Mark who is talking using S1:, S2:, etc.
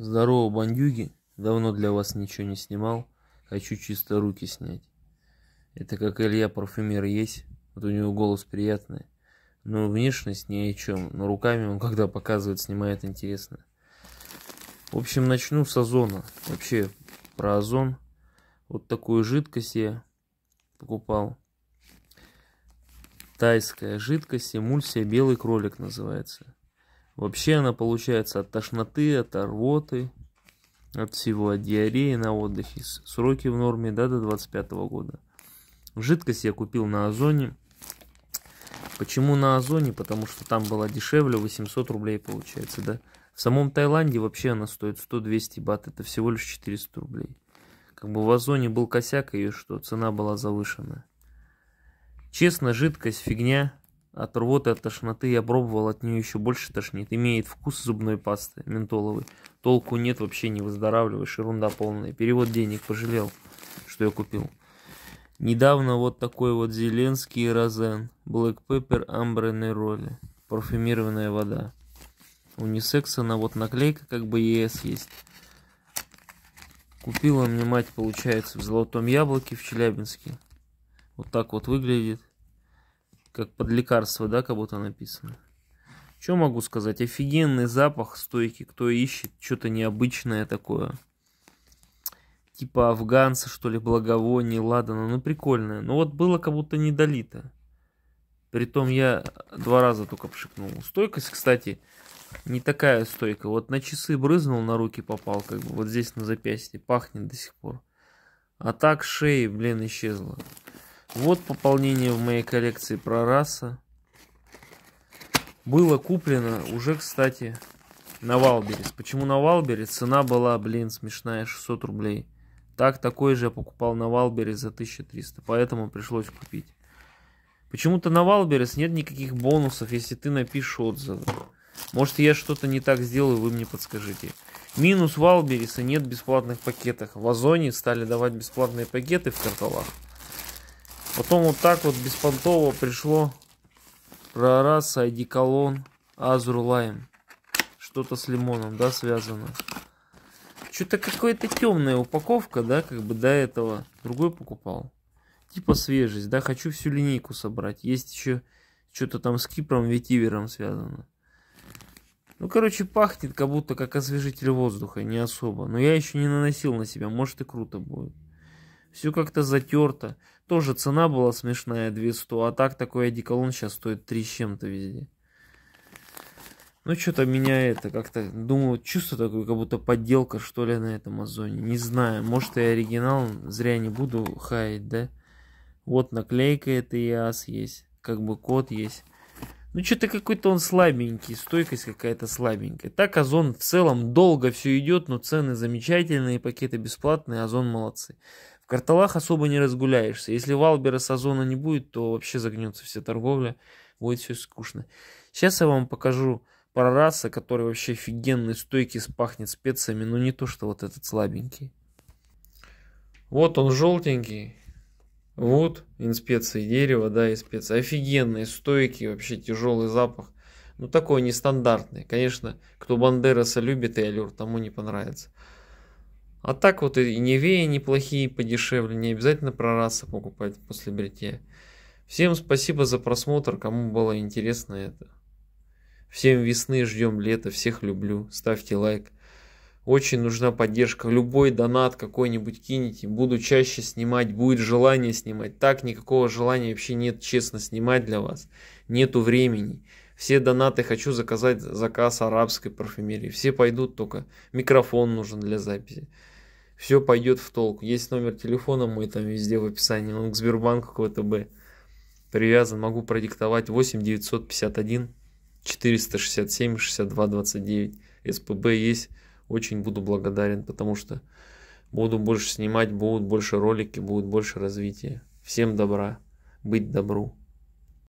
S1: Здорово, бандюги. Давно для вас ничего не снимал. Хочу чисто руки снять. Это как Илья парфюмер есть. Вот у него голос приятный. Но внешность ни о чем. Но руками он, когда показывает, снимает интересно. В общем, начну с озона. Вообще, про озон. Вот такую жидкость я покупал. Тайская жидкость, эмульсия белый кролик называется. Вообще она получается от тошноты, от рвоты, от всего, от диареи на отдыхе. Сроки в норме, да, до 25 года. Жидкость я купил на Озоне. Почему на Озоне? Потому что там была дешевле, 800 рублей получается, да. В самом Таиланде вообще она стоит 100-200 бат, это всего лишь 400 рублей. Как бы в Озоне был косяк ее, что цена была завышена. Честно, жидкость фигня, от рвоты, от тошноты я пробовал, от нее еще больше тошнит. Имеет вкус зубной пасты ментоловой. Толку нет, вообще не выздоравливаешь, ерунда полная. Перевод денег пожалел, что я купил. Недавно вот такой вот Зеленский Розен. Black Pepper Ambre Neroli. Парфюмированная вода. Унисекс она вот наклейка как бы ЕС есть. Купила мне мать, получается, в Золотом Яблоке в Челябинске. Вот так вот выглядит. Как под лекарство, да, как будто написано. Что могу сказать? Офигенный запах стойки. Кто ищет что-то необычное такое. Типа афганца, что ли, благовоний, ладана. Ну, прикольное. Но ну, вот было как будто недолито. Притом я два раза только пшикнул. Стойкость, кстати, не такая стойка. Вот на часы брызнул, на руки попал, как бы вот здесь на запястье. Пахнет до сих пор. А так шеи, блин, исчезло. Вот пополнение в моей коллекции про раса. Было куплено уже, кстати, на Валберес. Почему на Валберес? Цена была, блин, смешная, 600 рублей. Так, такой же я покупал на Валберес за 1300, поэтому пришлось купить. Почему-то на Валберес нет никаких бонусов, если ты напишешь отзывы. Может, я что-то не так сделаю, вы мне подскажите. Минус Валбериса нет бесплатных пакетов. В Озоне стали давать бесплатные пакеты в карталах. Потом вот так вот беспонтово пришло Рарас, Айдиколон, Азур Лайм. Что-то с лимоном, да, связано. Что-то какая-то темная упаковка, да, как бы до этого. Другой покупал. Типа свежесть, да, хочу всю линейку собрать. Есть еще что-то там с Кипром, Ветивером связано. Ну, короче, пахнет как будто как освежитель воздуха, не особо. Но я еще не наносил на себя, может и круто будет. Все как-то затерто. Тоже цена была смешная, 200, а так такой одеколон сейчас стоит 3 с чем-то везде. Ну, что-то меня это как-то, думаю, чувство такое, как будто подделка, что ли, на этом озоне. Не знаю, может, и оригинал, зря не буду хаять, да? Вот наклейка это ИАС есть, как бы код есть. Ну, что-то какой-то он слабенький, стойкость какая-то слабенькая. Так, Озон в целом долго все идет, но цены замечательные, пакеты бесплатные, Озон молодцы кварталах особо не разгуляешься. Если Валбера с не будет, то вообще загнется вся торговля, будет все скучно. Сейчас я вам покажу прораса, который вообще офигенный, стойкий, пахнет специями, но не то, что вот этот слабенький. Вот он желтенький. Вот инспеции дерева, да, и специи. Офигенные, стойкие, вообще тяжелый запах. Ну такой нестандартный. Конечно, кто Бандераса любит и аллюр, тому не понравится. А так вот и невеи неплохие, подешевле, не обязательно прораться покупать после бритья. Всем спасибо за просмотр, кому было интересно это. Всем весны, ждем лета, всех люблю, ставьте лайк. Очень нужна поддержка. Любой донат какой-нибудь кинете. Буду чаще снимать, будет желание снимать. Так никакого желания вообще нет, честно, снимать для вас. Нету времени. Все донаты хочу заказать заказ арабской парфюмерии. Все пойдут только. Микрофон нужен для записи все пойдет в толк. Есть номер телефона, мы там везде в описании, он к Сбербанку, к ВТБ привязан, могу продиктовать 8 951 467 62 29. СПБ есть, очень буду благодарен, потому что буду больше снимать, будут больше ролики, будет больше развития. Всем добра, быть добру.